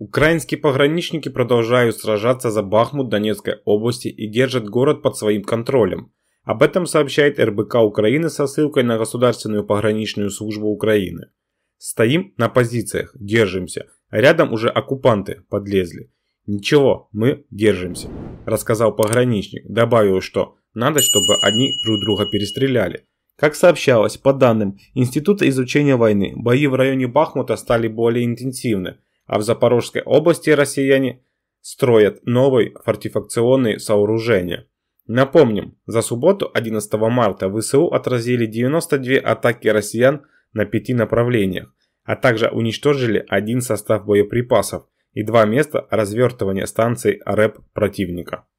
Украинские пограничники продолжают сражаться за Бахмут Донецкой области и держат город под своим контролем. Об этом сообщает РБК Украины со ссылкой на Государственную пограничную службу Украины. Стоим на позициях, держимся. Рядом уже оккупанты подлезли. Ничего, мы держимся, рассказал пограничник, добавил, что надо, чтобы они друг друга перестреляли. Как сообщалось, по данным Института изучения войны, бои в районе Бахмута стали более интенсивны – а в Запорожской области россияне строят новые фортификационные сооружения. Напомним, за субботу 11 марта ВСУ отразили 92 атаки россиян на пяти направлениях, а также уничтожили один состав боеприпасов и два места развертывания станций РЭП противника.